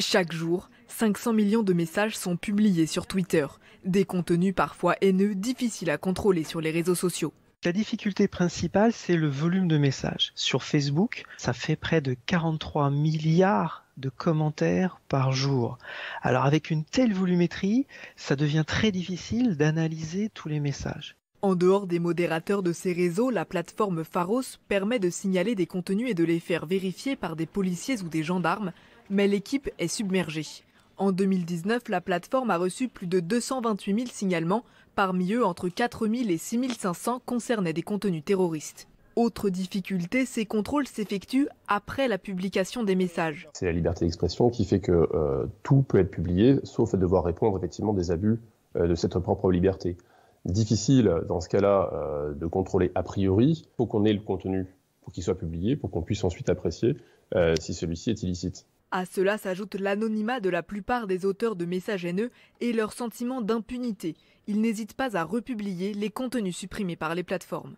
Chaque jour, 500 millions de messages sont publiés sur Twitter, des contenus parfois haineux, difficiles à contrôler sur les réseaux sociaux. La difficulté principale, c'est le volume de messages. Sur Facebook, ça fait près de 43 milliards de commentaires par jour. Alors avec une telle volumétrie, ça devient très difficile d'analyser tous les messages. En dehors des modérateurs de ces réseaux, la plateforme Pharos permet de signaler des contenus et de les faire vérifier par des policiers ou des gendarmes mais l'équipe est submergée. En 2019, la plateforme a reçu plus de 228 000 signalements, parmi eux entre 4 000 et 6 500 concernaient des contenus terroristes. Autre difficulté, ces contrôles s'effectuent après la publication des messages. C'est la liberté d'expression qui fait que euh, tout peut être publié, sauf devoir répondre effectivement des abus euh, de cette propre liberté. Difficile dans ce cas-là euh, de contrôler a priori, Il faut qu'on ait le contenu pour qu'il soit publié, pour qu'on puisse ensuite apprécier si celui-ci est illicite. À cela s'ajoute l'anonymat de la plupart des auteurs de messages haineux et leur sentiment d'impunité. Ils n'hésitent pas à republier les contenus supprimés par les plateformes.